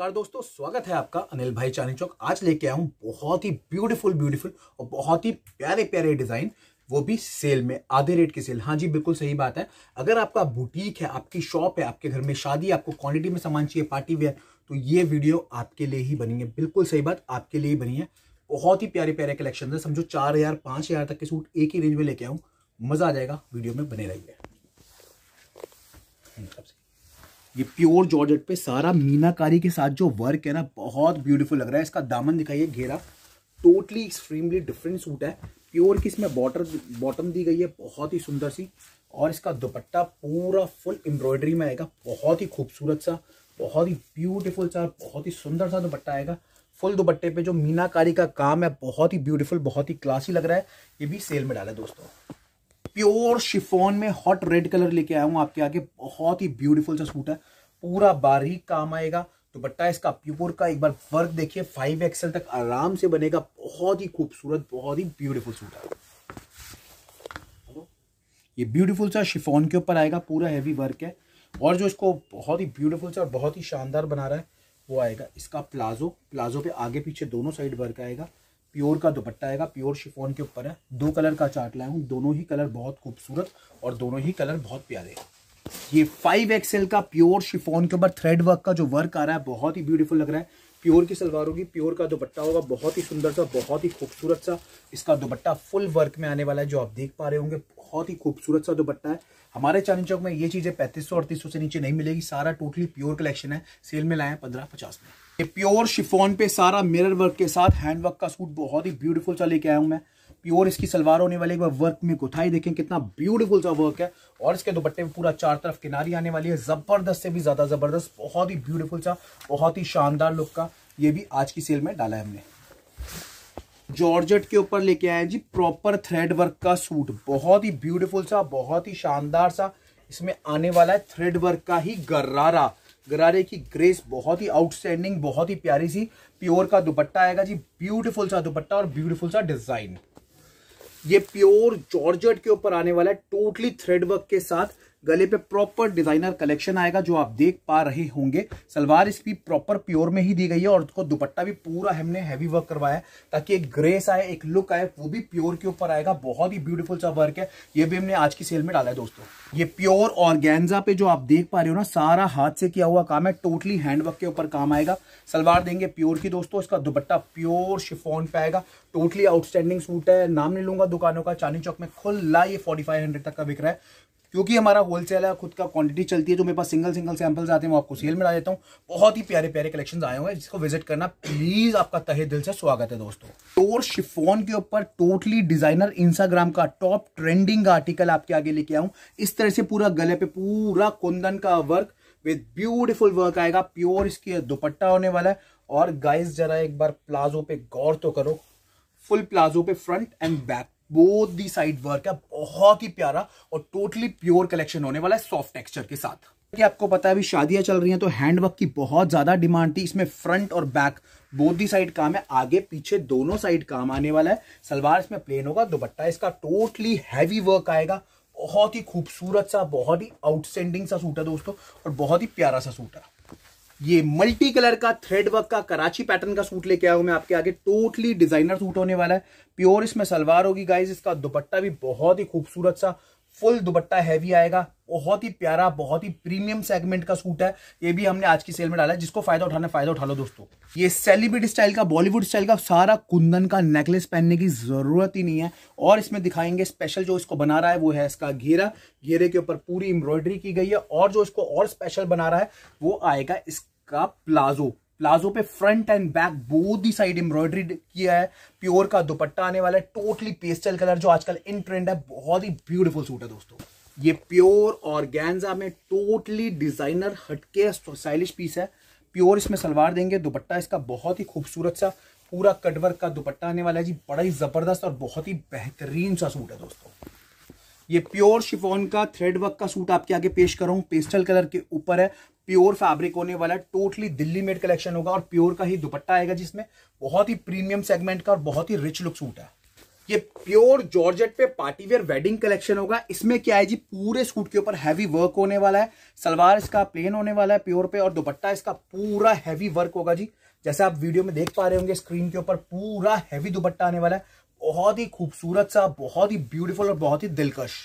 नमस्कार दोस्तों स्वागत है आपका अनिल भाई चांदी चौक आज लेके आया हूँ बहुत ही ब्यूटीफुल ब्यूटीफुल और बहुत ही प्यारे प्यारे डिज़ाइन वो भी सेल में आधे रेट की सेल हाँ जी बिल्कुल सही बात है अगर आपका बुटीक है आपकी शॉप है आपके घर में शादी आपको क्वांटिटी में सामान चाहिए पार्टी वेयर तो ये वीडियो आपके लिए ही बनी है बिल्कुल सही बात आपके लिए ही बनी है बहुत ही प्यारे प्यारे कलेक्शन है समझो चार हज़ार तक के सूट एक ही रेंज में लेके आऊँ मज़ा आ जाएगा वीडियो में बने रहिए ये प्योर जॉर्जेट पे सारा मीनाकारी के साथ जो वर्क है ना बहुत ब्यूटीफुल लग रहा है इसका दामन दिखाइए घेरा टोटली एक्सट्रीमली डिफरेंट सूट है प्योर की इसमें बॉटर बॉटम दी गई है बहुत ही सुंदर सी और इसका दुपट्टा पूरा फुल एम्ब्रॉयडरी में आएगा बहुत ही खूबसूरत सा बहुत ही ब्यूटीफुल सा बहुत ही सुंदर सा दुपट्टा आएगा फुल दुपट्टे पे जो मीनाकारी का काम है बहुत ही ब्यूटीफुल बहुत ही क्लासी लग रहा है ये भी सेल में डाला है दोस्तों प्योर शिफोन में हॉट रेड कलर लेके आया हूँ आपके आगे बहुत ही ब्यूटीफुल सा सूट है पूरा बारीक काम आएगा तो बट्टा इसका प्योर का एक बार वर्क देखिए फाइव एक्सएल तक आराम से बनेगा बहुत ही खूबसूरत बहुत ही ब्यूटीफुल सूट है ये ब्यूटीफुल सा शिफोन के ऊपर आएगा पूरा हैवी वर्क है और जो इसको बहुत ही ब्यूटीफुल सा और बहुत ही शानदार बना रहा है वो आएगा इसका प्लाजो प्लाजो पे आगे पीछे दोनों साइड वर्क आएगा प्योर का दुपट्टा आएगा प्योर शिफोन के ऊपर है दो कलर का चार्ट लाया हूँ दोनों ही कलर बहुत खूबसूरत और दोनों ही कलर बहुत प्यारे ये फाइव एक्सएल का प्योर शिफोन के ऊपर थ्रेड वर्क का जो वर्क आ रहा है बहुत ही ब्यूटीफुल लग रहा है प्योर की सलवार होगी प्योर का दुपट्टा होगा बहुत ही सुंदर सा बहुत ही खूबसूरत सा इसका दुपट्टा फुल वर्क में आने वाला है जो आप देख पा रहे होंगे बहुत ही खूबसूरत सा दुपट्टा है हमारे चांदी चौक में ये चीज़ें पैंतीस सौ अड़तीस सौ से नीचे नहीं मिलेगी सारा टोटली प्योर कलेक्शन है सेल में लाए हैं पंद्रह पचास में ये प्योर शिफोन पे सारा मिरर वर्क के साथ हैंड वर्क का सूट बहुत ही ब्यूटीफुल सा लेके आया हूँ मैं प्योर इसकी सलवार होने वाली है वर्क में गुथाई देखें कितना ब्यूटीफुल सा वर्क है और इसके दुपट्टे में पूरा चार तरफ किनारी आने वाली है जबरदस्त से भी ज्यादा जबरदस्त बहुत ही ब्यूटीफुल सा बहुत ही शानदार लुक का ये भी आज की सेल में डाला है हमने जॉर्जेट के ऊपर लेके आए हैं जी प्रॉपर थ्रेड वर्क का सूट बहुत ही ब्यूटीफुल सा बहुत ही शानदार सा इसमें आने वाला है थ्रेड वर्क का ही गरारा गरारे की ग्रेस बहुत ही आउटस्टैंडिंग बहुत ही प्यारी सी प्योर का दुपट्टा आएगा जी ब्यूटीफुल सा दुपट्टा और ब्यूटीफुल सा डिजाइन ये प्योर जॉर्जेट के ऊपर आने वाला है टोटली थ्रेडवर्क के साथ गले पे प्रॉपर डिजाइनर कलेक्शन आएगा जो आप देख पा रहे होंगे सलवार इसकी प्रॉपर प्योर में ही दी गई है और उसको दुपट्टा भी पूरा हमने हैवी वर्क करवाया ताकि एक ग्रेस आए एक लुक आए वो भी प्योर के ऊपर आएगा बहुत ही ब्यूटीफुल सा वर्क है ये भी हमने आज की सेल में डाला है दोस्तों ये प्योर और पे जो आप देख पा रहे हो ना सारा हाथ से किया हुआ काम है टोटली हैंडवर्क के ऊपर काम आएगा सलवार देंगे प्योर की दोस्तों इसका दुपट्टा प्योर शिफोन पे आएगा टोटली आउटस्टैंडिंग सूट है नाम नहीं लूंगा दुकानों का चांदी चौक में खुला ये फोर्टी हंड्रेड तक का बिक रहा है क्योंकि हमारा होलसेल है खुद का क्वांटिटी चलती है जो तो मेरे पास सिंगल सिंगल सैंपल्स आते हैं वो आपको सेल में ला देता हूँ बहुत ही प्यारे प्यारे कलेक्शंस आए हुए हैं जिसको विजिट करना प्लीज आपका तहे दिल से स्वागत है दोस्तों टोर शिफोन के ऊपर टोटली डिजाइनर इंस्टाग्राम का टॉप ट्रेंडिंग आर्टिकल आपके आगे लेके आऊँ इस तरह से पूरा गले पे पूरा कुंदन का वर्क विद ब्यूटिफुल वर्क आएगा प्योर इसकी दुपट्टा होने वाला है और गाइस जरा एक बार प्लाजो पे गौर तो करो फुल प्लाजो पे front and back both the side work है बहुत ही प्यारा और टोटली प्योर कलेक्शन होने वाला है सॉफ्ट टेक्सचर के साथ कि आपको पता है अभी शादियां चल रही हैं तो हैंडवर्क की बहुत ज्यादा डिमांड थी इसमें फ्रंट और बैक दी साइड काम है आगे पीछे दोनों साइड काम आने वाला है सलवार इसमें प्लेन होगा दुपट्टा इसका टोटली हैवी वर्क आएगा बहुत ही खूबसूरत सा बहुत ही आउटस्टैंडिंग सा सूट है दोस्तों और बहुत ही प्यारा सा सूट है ये मल्टी कलर का थ्रेड वर्क का कराची पैटर्न का सूट लेके आया हूं मैं आपके आगे टोटली डिजाइनर सूट होने वाला है प्योर इसमें सलवार होगी गाइज इसका दुपट्टा भी बहुत ही खूबसूरत सा फुल दुपट्टा हैवी आएगा बहुत ही प्यारा बहुत ही प्रीमियम सेगमेंट का सूट है ये भी हमने आज की सेल में डाला है जिसको फायदा उठाना फायदा उठा लो दोस्तों ये सेलिब्रिटी स्टाइल का बॉलीवुड स्टाइल का सारा कुंदन का नेकलेस पहनने की जरूरत ही नहीं है और इसमें दिखाएंगे स्पेशल जो इसको बना रहा है वो है इसका घेरा घेरे के ऊपर पूरी एम्ब्रॉयडरी की गई है और जो इसको और स्पेशल बना रहा है वो आएगा इसका प्लाजो प्लाजो पे front and back both the side embroidery किया है प्योर का दुपट्टा आने वाला है टोटली पेस्टल कलर जो आजकल इन ट्रेंड है बहुत ही ब्यूटीफुल सूट है दोस्तों ये प्योर ऑर्गेन्जा में टोटली डिजाइनर हटके स्टाइलिश पीस है प्योर इसमें सलवार देंगे दुपट्टा इसका बहुत ही खूबसूरत सा पूरा कटवर्क का दुपट्टा आने वाला है जी बड़ा ही ज़बरदस्त और बहुत ही बेहतरीन सा सूट है दोस्तों ये प्योर शिफोन का थ्रेड वर्क का सूट आपके आगे पेश कर रहा हूँ पेस्टल कलर के ऊपर है प्योर फैब्रिक होने वाला है टोटली दिल्ली मेड कलेक्शन होगा और प्योर का ही दुपट्टा आएगा जिसमें बहुत ही प्रीमियम सेगमेंट का और बहुत ही रिच लुक सूट है ये प्योर जॉर्जेट पे पार्टी वेयर वेडिंग कलेक्शन होगा इसमें क्या है जी पूरे सूट के ऊपर हैवी वर्क होने वाला है सलवार इसका प्लेन होने वाला है प्योर पे और दुपट्टा इसका पूरा हैवी वर्क होगा जी जैसे आप वीडियो में देख पा रहे होंगे स्क्रीन के ऊपर पूरा हैवी दुपट्टा आने वाला है बहुत ही खूबसूरत सा बहुत ही ब्यूटीफुल और बहुत ही दिलकश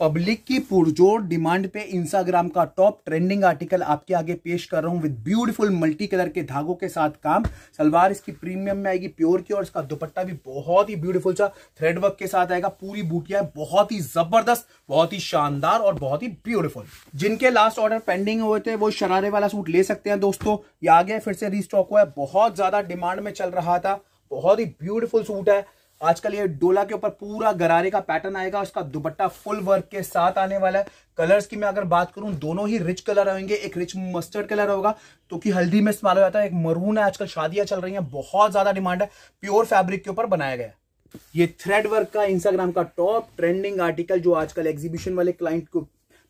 पब्लिक की पुरजोर डिमांड पे इंस्टाग्राम का टॉप ट्रेंडिंग आर्टिकल आपके आगे पेश कर रहा हूं विद ब्यूटीफुल मल्टी कलर के धागों के साथ काम सलवार इसकी प्रीमियम में आएगी प्योर की और इसका दुपट्टा भी बहुत ही ब्यूटीफुल सा थ्रेड वर्क के साथ आएगा पूरी बूटिया बहुत ही जबरदस्त बहुत ही शानदार और बहुत ही ब्यूटीफुल जिनके लास्ट ऑर्डर पेंडिंग हुए थे वो शरारे वाला सूट ले सकते हैं दोस्तों ये आ गया फिर से रिस्टॉक हुआ है बहुत ज्यादा डिमांड में चल रहा था बहुत ही ब्यूटीफुल सूट है आजकल ये डोला के ऊपर पूरा गरारे का पैटर्न आएगा उसका दुपट्टा फुल वर्क के साथ आने वाला है कलर्स की मैं अगर बात करूं दोनों ही रिच कलर आएंगे एक रिच मस्टर्ड कलर होगा तो कि हल्दी में इस्तेमाल हो जाता है एक मरून है आजकल शादियां चल रही हैं बहुत ज़्यादा डिमांड है प्योर फैब्रिक के ऊपर बनाया गया ये थ्रेड वर्क का इंस्टाग्राम का टॉप ट्रेंडिंग आर्टिकल जो आजकल एग्जीबिशन वाले क्लाइंट को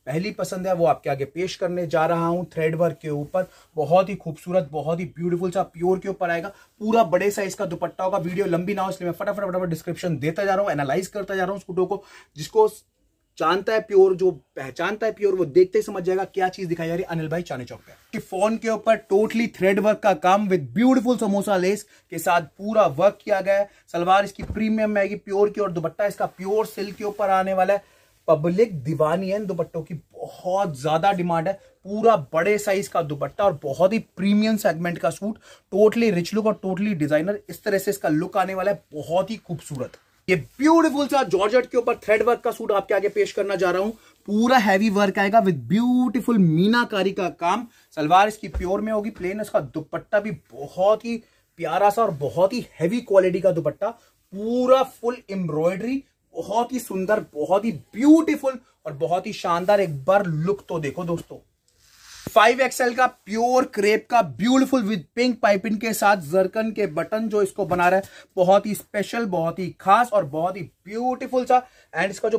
पहली पसंद है वो आपके आगे पेश करने जा रहा हूँ थ्रेड वर्क के ऊपर बहुत ही खूबसूरत बहुत ही ब्यूटीफुल सा प्योर के ऊपर आएगा पूरा बड़े साइज का दुपट्टा होगा वीडियो लंबी ना हो इसलिए मैं फटाफट फटाफट डिस्क्रिप्शन देता जा रहा हूँ एनालाइज करता जा रहा हूँ स्कूटो को जिसको जानता है प्योर जो पहचानता है प्योर वो देखते ही समझ जाएगा क्या चीज दिखाई जा रही है अनिल भाई चाने चौक पे फोन के ऊपर टोटली थ्रेड वर्क का काम विद ब्यूटीफुल समोसा लेस के साथ पूरा वर्क किया गया है सलवार इसकी प्रीमियम में आएगी प्योर की और दुपट्टा इसका प्योर सिल्क के ऊपर आने वाला है पब्लिक दीवानी है इन दुपट्टों की बहुत ज़्यादा डिमांड है पूरा बड़े साइज का दुपट्टा और बहुत ही प्रीमियम सेगमेंट का सूट टोटली रिच लुक और टोटली डिजाइनर इस तरह से इसका लुक आने वाला है बहुत ही खूबसूरत ये ब्यूटीफुल सा जॉर्जेट के ऊपर थ्रेड वर्क का सूट आपके आगे पेश करना जा रहा हूं पूरा हैवी वर्क आएगा विद ब्यूटीफुल मीनाकारी का काम सलवार इसकी प्योर में होगी प्लेन इसका दुपट्टा भी बहुत ही प्यारा सा और बहुत ही हैवी क्वालिटी का दुपट्टा पूरा फुल एम्ब्रॉयडरी बहुत ही सुंदर बहुत ही ब्यूटीफुल और बहुत ही शानदार एक बार लुक तो देखो दोस्तों फाइव एक्सएल का प्योर क्रेप का ब्यूटीफुल विद पिंक पाइपिंग के साथ जरकन के बटन जो इसको बना रहा है बहुत ही स्पेशल बहुत ही खास और बहुत ही ब्यूटीफुल सा एंड इसका जो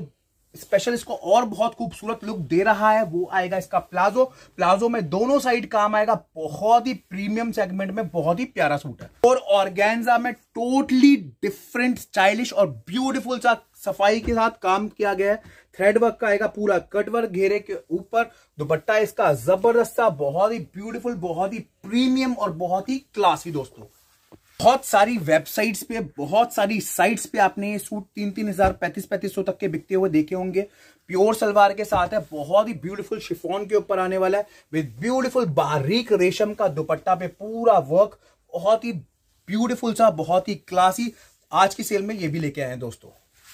स्पेशल इसको और बहुत खूबसूरत लुक दे रहा है वो आएगा इसका प्लाजो प्लाजो में दोनों साइड काम आएगा बहुत ही प्रीमियम सेगमेंट में बहुत ही प्यारा सूट है और ऑर्गेन्जा में टोटली डिफरेंट स्टाइलिश और ब्यूटीफुल सा सफाई के साथ काम किया गया है थ्रेड वर्क का आएगा पूरा कट वर्क घेरे के ऊपर दुपट्टा इसका जबरदस्त सा बहुत ही ब्यूटीफुल बहुत ही प्रीमियम और बहुत ही क्लासी दोस्तों बहुत सारी वेबसाइट्स पे बहुत सारी साइट्स पे आपने ये सूट तीन तीन हजार पैंतीस पैंतीस सौ तक के बिकते हुए देखे होंगे प्योर सलवार के साथ है बहुत ही ब्यूटीफुल शिफॉन के ऊपर आने वाला है विद ब्यूटीफुल बारीक रेशम का दुपट्टा पे पूरा वर्क बहुत ही ब्यूटीफुल सा बहुत ही क्लासी आज की सेल में ये भी लेके आए हैं दोस्तों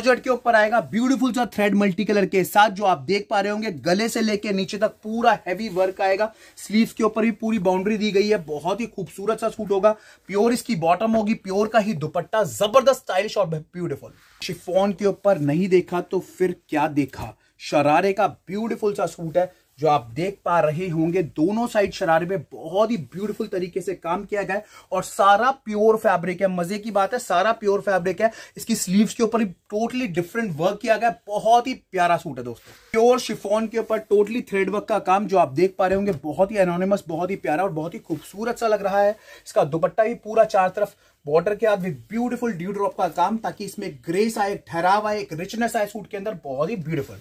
जट के ऊपर आएगा ब्यूटीफुल सा थ्रेड मल्टी कलर के साथ जो आप देख पा रहे होंगे गले से लेके नीचे तक पूरा हैवी वर्क आएगा स्लीव्स के ऊपर भी पूरी बाउंड्री दी गई है बहुत ही खूबसूरत सा सूट होगा प्योर इसकी बॉटम होगी प्योर का ही दुपट्टा जबरदस्त स्टाइलिश और ब्यूटीफुल शिफोन के ऊपर नहीं देखा तो फिर क्या देखा शरारे का ब्यूटीफुल सा सूट है जो आप देख पा रहे होंगे दोनों साइड शरारे में बहुत ही ब्यूटीफुल तरीके से काम किया गया है और सारा प्योर फैब्रिक है मजे की बात है सारा प्योर फैब्रिक है इसकी स्लीव्स के ऊपर टोटली डिफरेंट वर्क किया गया बहुत ही प्यारा सूट है दोस्तों प्योर शिफोन के ऊपर टोटली थ्रेड वर्क का काम जो आप देख पा रहे होंगे बहुत ही एनोनिमस बहुत ही प्यारा और बहुत ही खूबसूरत सा लग रहा है इसका दुपट्टा भी पूरा चार तरफ बॉर्डर के बाद विद ब्यूटीफुल ड्यू ड्रॉप का काम ताकि इसमें ग्रेस आए ठहराव आए एक रिचनेस आए सूट के अंदर बहुत ही ब्यूटीफुल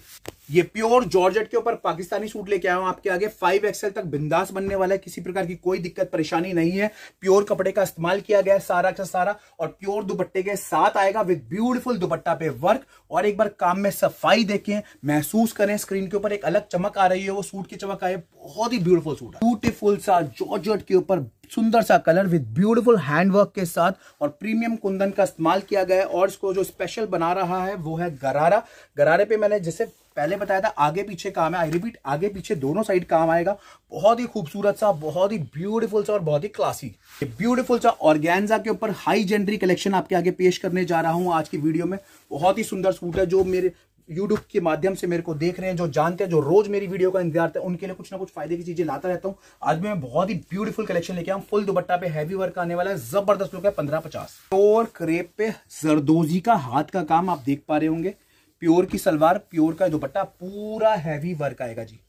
ये प्योर जॉर्जेट के ऊपर पाकिस्तानी सूट लेके आया हूं आपके आगे फाइव एक्सएल तक बिंदास बनने वाला है किसी प्रकार की कोई दिक्कत परेशानी नहीं है प्योर कपड़े का इस्तेमाल किया गया है सारा का सारा और प्योर दुपट्टे के साथ आएगा विद ब्यूटीफुल दुपट्टा पे वर्क और एक बार काम में सफाई देखें महसूस करें स्क्रीन के ऊपर एक अलग चमक आ रही है वो सूट की चमक आए बहुत ही ब्यूटीफुल सूट ब्यूटीफुल सा जॉर्ज के ऊपर सुंदर सा कलर विद ब्यूटीफुल हैंडवर्क के साथ और प्रीमियम कुंदन का इस्तेमाल किया गया है और इसको जो स्पेशल बना रहा है वो है गरारा गरारे पे मैंने जैसे पहले बताया था आगे पीछे काम है आई रिपीट आगे पीछे दोनों साइड काम आएगा बहुत ही खूबसूरत सा बहुत ही ब्यूटीफुल सा और बहुत ही क्लासी ब्यूटीफुल सा ऑर्गेन्जा के ऊपर हाई जेंडरी कलेक्शन आपके आगे पेश करने जा रहा हूँ आज की वीडियो में बहुत ही सुंदर सूट है जो मेरे यूट्यूब के माध्यम से मेरे को देख रहे हैं जो जानते हैं जो रोज मेरी वीडियो का इंतजार है उनके लिए कुछ ना कुछ फायदे की चीजें लाता रहता हूँ आज मैं बहुत ही ब्यूटीफुल कलेक्शन लेके आऊँ फुल दुपट्टा पे हैवी वर्क आने वाला है जबरदस्त लुक है पंद्रह पचास प्योर क्रेप पे जरदोजी का हाथ का काम आप देख पा रहे होंगे प्योर की सलवार प्योर का दुपट्टा पूरा हैवी वर्क आएगा जी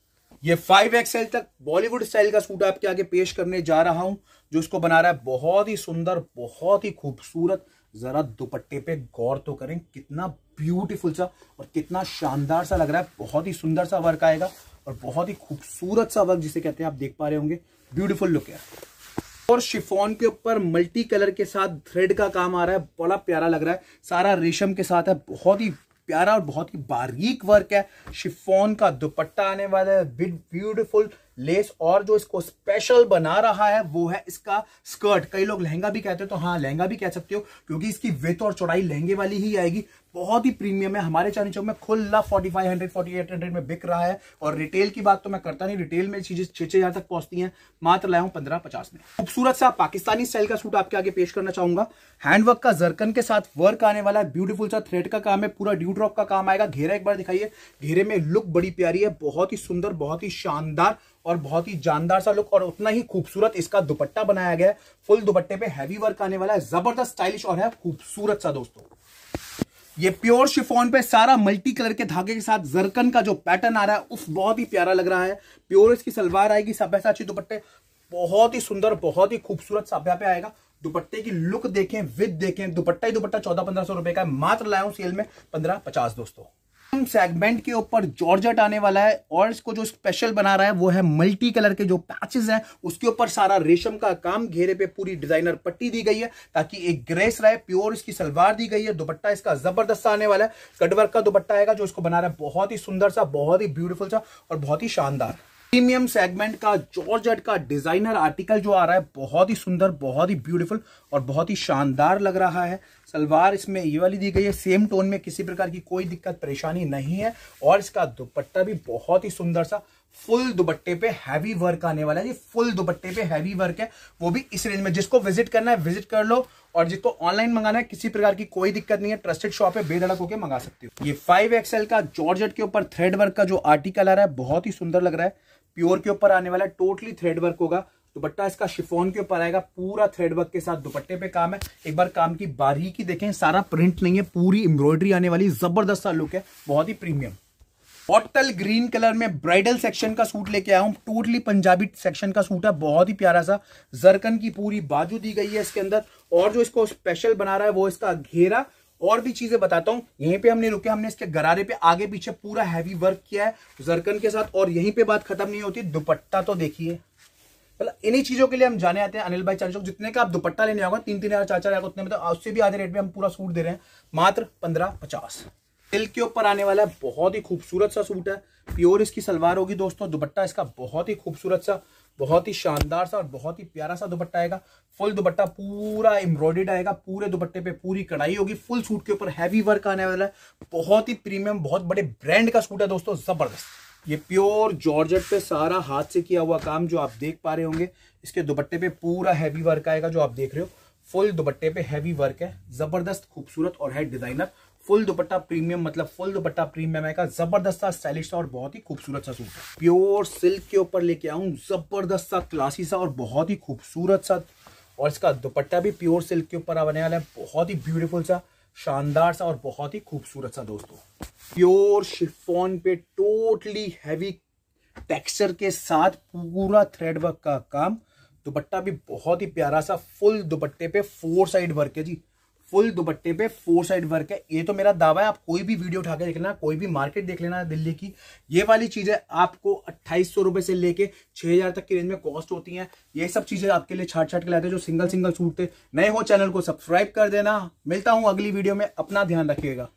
ये फाइव एक्सएल तक बॉलीवुड स्टाइल का सूट आपके आगे पेश करने जा रहा हूं जो इसको बना रहा है बहुत ही सुंदर बहुत ही खूबसूरत जरा दुपट्टे पे गौर तो करें कितना ब्यूटीफुल सा और कितना शानदार सा लग रहा है बहुत ही सुंदर सा वर्क आएगा और बहुत ही खूबसूरत सा वर्क जिसे कहते हैं आप देख पा रहे होंगे ब्यूटीफुल लुक है और शिफॉन के ऊपर मल्टी कलर के साथ थ्रेड का काम आ रहा है बड़ा प्यारा लग रहा है सारा रेशम के साथ है बहुत ही प्यारा और बहुत ही बारीक वर्क है शिफोन का दुपट्टा आने वाला है ब्यूटिफुल लेस और जो इसको स्पेशल बना रहा है वो है इसका स्कर्ट कई लोग लहंगा भी कहते हैं तो हाँ लहंगा भी कह सकते हो क्योंकि इसकी वेत और चौड़ाई लहंगे वाली ही आएगी बहुत ही प्रीमियम है हमारे चांदी चौक में खुला 4500 4800 में बिक रहा है और रिटेल की बात तो मैं करता नहीं रिटेल में चीजें छह छह हजार तक पहुंचती हैं मात्र लाया हूं पंद्रह पचास में खूबसूरत सा पाकिस्तानी स्टाइल का सूट आपके आगे पेश करना चाहूंगा हैंडवर्क का जरकन के साथ वर्क आने वाला है ब्यूटीफुल सा थ्रेड का काम है पूरा ड्यू ड्रॉप का काम आएगा घेरा एक बार दिखाइए घेरे में लुक बड़ी प्यारी है बहुत ही सुंदर बहुत ही शानदार और बहुत ही जानदार सा लुक और उतना ही खूबसूरत इसका दुपट्टा बनाया गया है फुल दुपट्टे पे हैवी वर्क आने वाला है जबरदस्त स्टाइलिश और है खूबसूरत सा दोस्तों ये प्योर शिफोन पे सारा मल्टी कलर के धागे के साथ जरकन का जो पैटर्न आ रहा है उस बहुत ही प्यारा लग रहा है प्योर इसकी सलवार आएगी सभ्यसाची दुपट्टे बहुत ही सुंदर बहुत ही खूबसूरत सभ्या पे आएगा दुपट्टे की लुक देखें विद देखें दुपट्टा ही दुपट्टा चौदह पंद्रह सौ रुपए का मात्र लाया हूं सेल में पंद्रह पचास दोस्तों सेगमेंट के ऊपर जॉर्जेट आने वाला है और इसको जो स्पेशल बना रहा है वो है मल्टी कलर के जो पैचेस हैं उसके ऊपर सारा रेशम का काम घेरे पे पूरी डिजाइनर पट्टी दी गई है ताकि एक ग्रेस रहे प्योर इसकी सलवार दी गई है दुपट्टा इसका जबरदस्त आने वाला है कटवर्क का दुपट्टा आएगा जो इसको बना रहा है बहुत ही सुंदर सा बहुत ही ब्यूटीफुल सा और बहुत ही शानदार प्रीमियम सेगमेंट का जॉर्ज का डिजाइनर आर्टिकल जो आ रहा है बहुत ही सुंदर बहुत ही ब्यूटीफुल और बहुत ही शानदार लग रहा है सलवार इसमें ये वाली दी गई है सेम टोन में किसी प्रकार की कोई दिक्कत परेशानी नहीं है और इसका दुपट्टा भी बहुत ही सुंदर सा फुल दुपट्टे पे हैवी वर्क आने वाला है ये फुल दुपट्टे पे हैवी वर्क है वो भी इस रेंज में जिसको विजिट करना है विजिट कर लो और जिसको ऑनलाइन मंगाना है किसी प्रकार की कोई दिक्कत नहीं है ट्रस्टेड शॉप है बेधड़क होकर मंगा सकते हो ये फाइव एक्सएल का जॉर्जेट के ऊपर थ्रेड वर्क का जो आर्टिकल आ रहा है बहुत ही सुंदर लग रहा है प्योर के ऊपर आने वाला है टोटली थ्रेड वर्क होगा दुपट्टा इसका शिफोन के ऊपर आएगा पूरा थ्रेड वर्क के साथ दुपट्टे पे काम है एक बार काम की बारीकी देखें सारा प्रिंट नहीं है पूरी एम्ब्रॉयडरी आने वाली जबरदस्त सा लुक है बहुत ही प्रीमियम बॉटल ग्रीन कलर में ब्राइडल सेक्शन का सूट लेके आया हूँ टोटली पंजाबी सेक्शन का सूट है बहुत ही प्यारा सा जरकन की पूरी बाजू दी गई है इसके अंदर और जो इसको स्पेशल बना रहा है वो इसका घेरा और भी चीजें बताता हूँ यहीं पे हमने रुके हमने इसके गरारे पे आगे पीछे पूरा हैवी वर्क किया है जरकन के साथ और यहीं पे बात खत्म नहीं होती दुपट्टा तो देखिए मतलब इन्हीं चीजों के लिए हम जाने आते हैं अनिल भाई चार जितने का आप दुपट्टा लेने आओगे तीन तीन हजार चार चार उतने में तो उससे भी आधे रेट में हम पूरा सूट दे रहे हैं मात्र पंद्रह पचास सिल्क के ऊपर आने वाला है बहुत ही खूबसूरत सा सूट है प्योर इसकी सलवार होगी दोस्तों दुपट्टा इसका बहुत ही खूबसूरत सा बहुत ही शानदार सा और बहुत ही प्यारा सा दुपट्टा आएगा फुल दुपट्टा पूरा एम्ब्रॉयडेड आएगा पूरे दुपट्टे पे पूरी कढ़ाई होगी फुल सूट के ऊपर हैवी वर्क आने वाला है बहुत ही प्रीमियम बहुत बड़े ब्रांड का सूट है दोस्तों जबरदस्त ये प्योर जॉर्जेट पे सारा हाथ से किया हुआ काम जो आप देख पा रहे होंगे इसके दुपट्टे पे पूरा हैवी वर्क आएगा जो आप देख रहे हो फुल दुपट्टे पे हैवी वर्क है जबरदस्त खूबसूरत और है डिजाइनर फुल दुपट्टा प्रीमियम मतलब फुल दुपट्टा प्रीमियम है का जबरदस्त सा स्टाइलिश और बहुत ही खूबसूरत सा सूट प्योर सिल्क के ऊपर लेके आऊँ जबरदस्त सा क्लासी सा और बहुत ही खूबसूरत सा और इसका दुपट्टा भी प्योर सिल्क के ऊपर आने वाला है बहुत ही ब्यूटीफुल सा शानदार सा और बहुत ही खूबसूरत सा दोस्तों प्योर शिफोन पे टोटली हैवी टेक्सचर के साथ पूरा थ्रेड वर्क का काम दुपट्टा भी बहुत ही प्यारा सा फुल दुपट्टे पे फोर साइड वर्क है जी फुल दुपट्टे पे फोर साइड वर्क है ये तो मेरा दावा है आप कोई भी वीडियो उठा के लेना कोई भी मार्केट देख लेना दिल्ली की ये वाली चीजें आपको अट्ठाईस सौ रुपए से लेके छह हजार तक की रेंज में कॉस्ट होती हैं ये सब चीजें आपके लिए छाट छाट के लाते हैं जो सिंगल सिंगल सूट थे नए हो चैनल को सब्सक्राइब कर देना मिलता हूं अगली वीडियो में अपना ध्यान रखिएगा